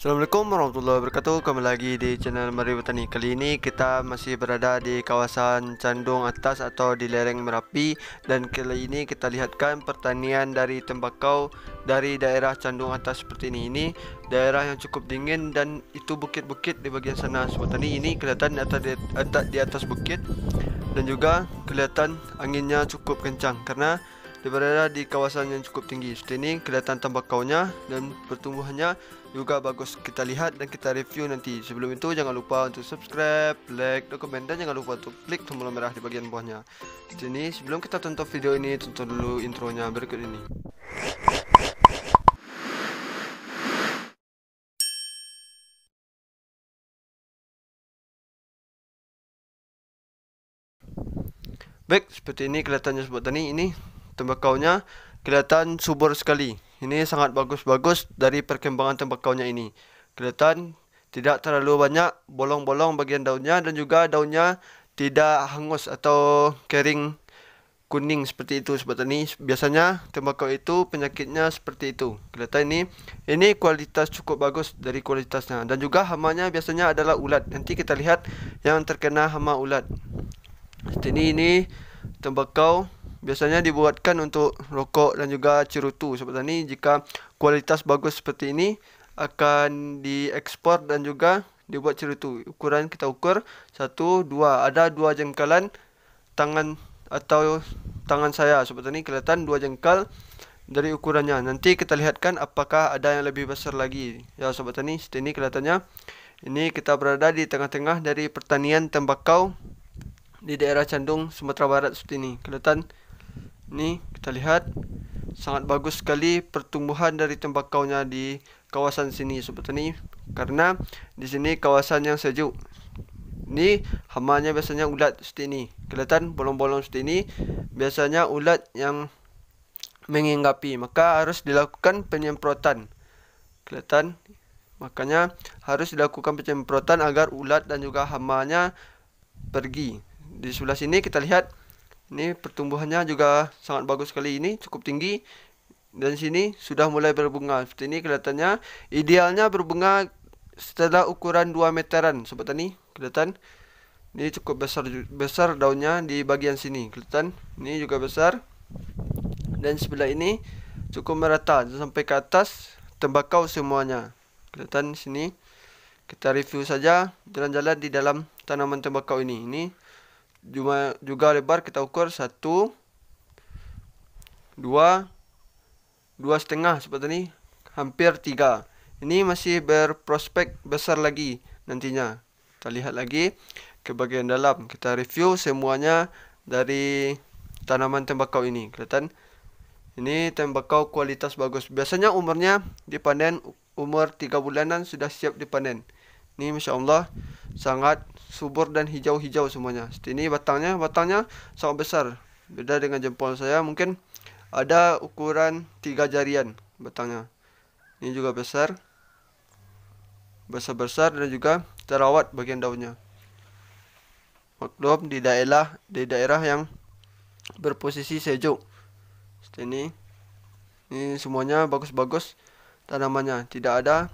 Assalamualaikum warahmatullahi wabarakatuh Kembali lagi di channel Mari Bertani Kali ini kita masih berada di kawasan Candung Atas atau di lereng Merapi Dan kali ini kita lihatkan pertanian dari tembakau dari daerah Candung Atas seperti ini Ini daerah yang cukup dingin dan itu bukit-bukit di bagian sana Sebab ini, ini kelihatan di di atas bukit dan juga kelihatan anginnya cukup kencang Karena dia berada di kawasan yang cukup tinggi. Seperti ini, kelihatan tembakaunya dan pertumbuhannya juga bagus. Kita lihat dan kita review nanti. Sebelum itu, jangan lupa untuk subscribe, like, dan komen. Dan jangan lupa untuk klik tombol merah di bagian bawahnya. Seperti ini, sebelum kita tonton video ini, tonton dulu intronya berikut ini. Baik, seperti ini kelihatannya sebuah tani ini. Tembakau nya kelihatan subur sekali. Ini sangat bagus-bagus dari perkembangan tembakau nya ini. Kelihatan tidak terlalu banyak bolong-bolong bagian daunnya dan juga daunnya tidak hangus atau kering kuning seperti itu sebab ini biasanya tembakau itu penyakitnya seperti itu kelihatan ini ini kualitas cukup bagus dari kualitasnya dan juga hama nya biasanya adalah ulat nanti kita lihat yang terkena hama ulat jadi ini, ini tembakau biasanya dibuatkan untuk rokok dan juga cerutu seperti ini jika kualitas bagus seperti ini akan diekspor dan juga dibuat cerutu ukuran kita ukur satu dua ada dua jengkalan tangan atau tangan saya seperti ini kelihatan dua jengkal dari ukurannya nanti kita lihatkan apakah ada yang lebih besar lagi ya sobat tani seperti ini kelihatannya ini kita berada di tengah-tengah dari pertanian tembakau di daerah Candung Sumatera Barat seperti ini kelihatan Ni kita lihat sangat bagus sekali pertumbuhan dari tembakau nya di kawasan sini seperti ni karena di sini kawasan yang sejuk. Ni nya biasanya ulat seperti ini. Kelihatan bolong-bolong seperti ini biasanya ulat yang menginggapi. Maka harus dilakukan penyemprotan. Kelihatan makanya harus dilakukan penyemprotan agar ulat dan juga hama nya pergi. Di sebelah sini kita lihat Ini pertumbuhannya juga sangat bagus sekali ini cukup tinggi dan sini sudah mulai berbunga. Seperti ini kelihatannya idealnya berbunga setelah ukuran 2 meteran sobat tani kelihatan ini cukup besar besar daunnya di bagian sini kelihatan ini juga besar dan sebelah ini cukup merata sampai ke atas tembakau semuanya kelihatan sini kita review saja jalan-jalan di dalam tanaman tembakau ini ini juga, juga lebar kita ukur satu, dua, dua setengah seperti ini, hampir tiga. Ini masih berprospek besar lagi nantinya. Kita lihat lagi ke bagian dalam. Kita review semuanya dari tanaman tembakau ini. Kelihatan? Ini tembakau kualitas bagus. Biasanya umurnya dipanen umur tiga bulanan sudah siap dipanen. Ini Masya Allah sangat subur dan hijau-hijau semuanya. Ini batangnya, batangnya sangat besar. Beda dengan jempol saya mungkin ada ukuran tiga jarian batangnya. Ini juga besar. Besar-besar dan juga terawat bagian daunnya. Maklum di daerah di daerah yang berposisi sejuk. Seperti ini. Ini semuanya bagus-bagus tanamannya. Tidak ada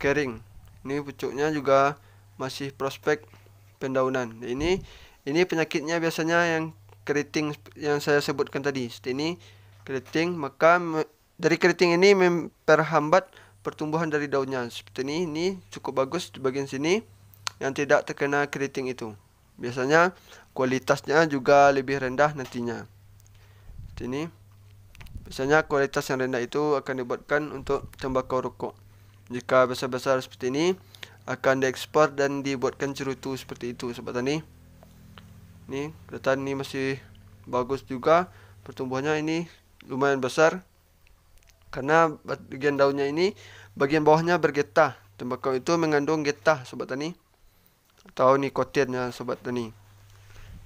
kering. ini pucuknya juga masih prospek pendaunan ini ini penyakitnya biasanya yang keriting yang saya sebutkan tadi ini keriting maka dari keriting ini memperhambat pertumbuhan dari daunnya seperti ini ini cukup bagus di bagian sini yang tidak terkena keriting itu biasanya kualitasnya juga lebih rendah nantinya seperti ini biasanya kualitas yang rendah itu akan dibuatkan untuk tembakau rokok jika besar-besar seperti ini akan diekspor dan dibuatkan cerutu seperti itu sobat tani. Ini kereta ni masih bagus juga pertumbuhannya ini lumayan besar. Karena bagian daunnya ini bagian bawahnya bergetah. Tembakau itu mengandung getah sobat tani. Atau nikotinnya sobat tani.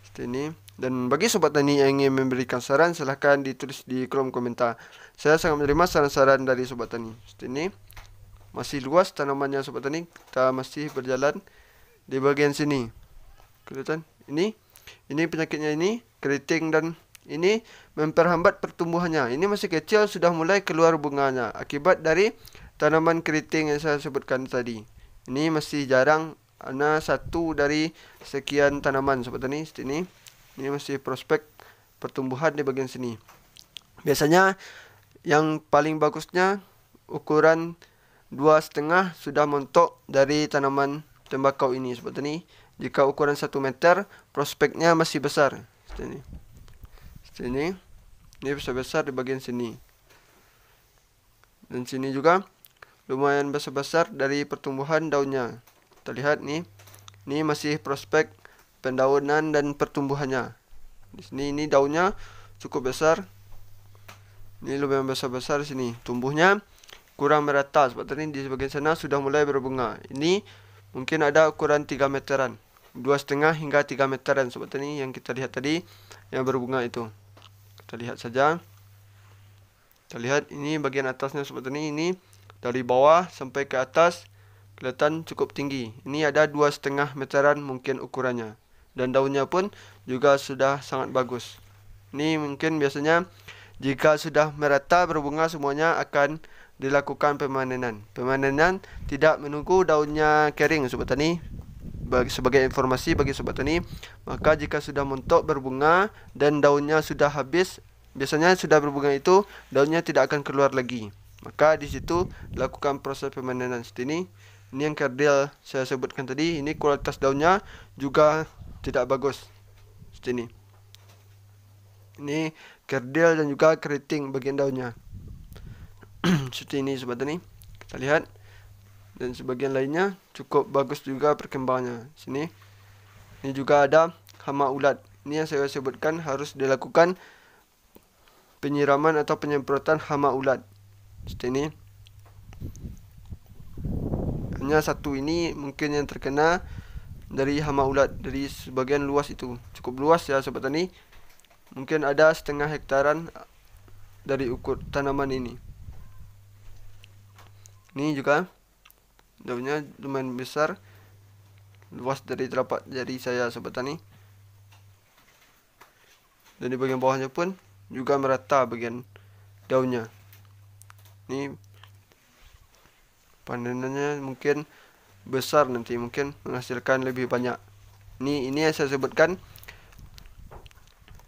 Seperti ini. Dan bagi sobat tani yang ingin memberikan saran silakan ditulis di kolom komentar. Saya sangat menerima saran-saran dari sobat tani. Seperti ini masih luas tanaman yang sobat tani kita masih berjalan di bagian sini kelihatan ini ini penyakitnya ini keriting dan ini memperhambat pertumbuhannya ini masih kecil sudah mulai keluar bunganya akibat dari tanaman keriting yang saya sebutkan tadi ini masih jarang ana satu dari sekian tanaman sobat tani ini ini masih prospek pertumbuhan di bagian sini biasanya yang paling bagusnya ukuran dua setengah sudah mentok dari tanaman tembakau ini seperti ini. Jika ukuran satu meter, prospeknya masih besar. Seperti ini. Seperti ini. Ini besar-besar di bagian sini. Dan sini juga lumayan besar-besar dari pertumbuhan daunnya. Terlihat ni. Ini masih prospek pendaunan dan pertumbuhannya. Di sini ini daunnya cukup besar. Ini lumayan besar-besar di sini. Tumbuhnya kurang merata sebab tadi di sebagian sana sudah mulai berbunga. Ini mungkin ada ukuran 3 meteran. 2,5 hingga 3 meteran sebab tadi yang kita lihat tadi yang berbunga itu. Kita lihat saja. Kita lihat ini bagian atasnya sebab tadi ini dari bawah sampai ke atas kelihatan cukup tinggi. Ini ada 2,5 meteran mungkin ukurannya. Dan daunnya pun juga sudah sangat bagus. Ini mungkin biasanya jika sudah merata berbunga semuanya akan dilakukan pemanenan. Pemanenan tidak menunggu daunnya kering sobat tani. Bagi, sebagai informasi bagi sobat tani, maka jika sudah montok berbunga dan daunnya sudah habis, biasanya sudah berbunga itu daunnya tidak akan keluar lagi. Maka di situ lakukan proses pemanenan seperti ini. Ini yang kerdil saya sebutkan tadi, ini kualitas daunnya juga tidak bagus. Seperti ini. Ini kerdil dan juga keriting bagian daunnya seperti ini sebatang ni kita lihat dan sebagian lainnya cukup bagus juga perkembangannya sini ini juga ada hama ulat ini yang saya sebutkan harus dilakukan penyiraman atau penyemprotan hama ulat seperti ini hanya satu ini mungkin yang terkena dari hama ulat dari sebagian luas itu cukup luas ya sobat tani mungkin ada setengah hektaran dari ukur tanaman ini ini juga daunnya lumayan besar luas dari telapak jari saya sobat tani dan di bagian bawahnya pun juga merata bagian daunnya ini panenannya mungkin besar nanti mungkin menghasilkan lebih banyak ini ini yang saya sebutkan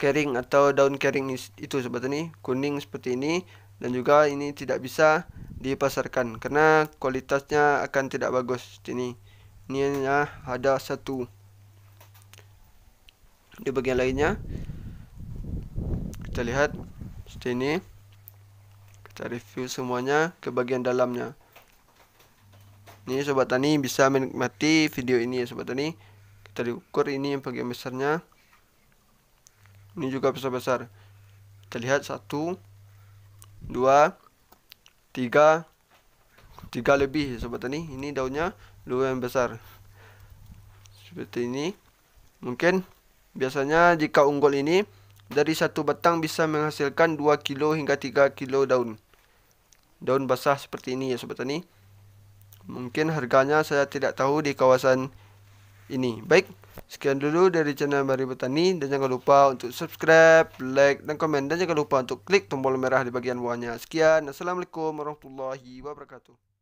kering atau daun kering itu sobat tani kuning seperti ini dan juga ini tidak bisa dipasarkan karena kualitasnya akan tidak bagus sini ini hanya ada satu di bagian lainnya kita lihat sini kita review semuanya ke bagian dalamnya ini sobat tani bisa menikmati video ini ya sobat tani kita diukur ini yang bagian besarnya ini juga besar-besar kita lihat satu dua tiga tiga lebih sobat tani ini daunnya lumayan besar seperti ini mungkin biasanya jika unggul ini dari satu batang bisa menghasilkan dua kilo hingga tiga kilo daun daun basah seperti ini ya sobat tani mungkin harganya saya tidak tahu di kawasan ini. Baik, sekian dulu dari channel Mari Petani dan jangan lupa untuk subscribe, like, dan komen dan jangan lupa untuk klik tombol merah di bagian bawahnya. Sekian, Assalamualaikum warahmatullahi wabarakatuh.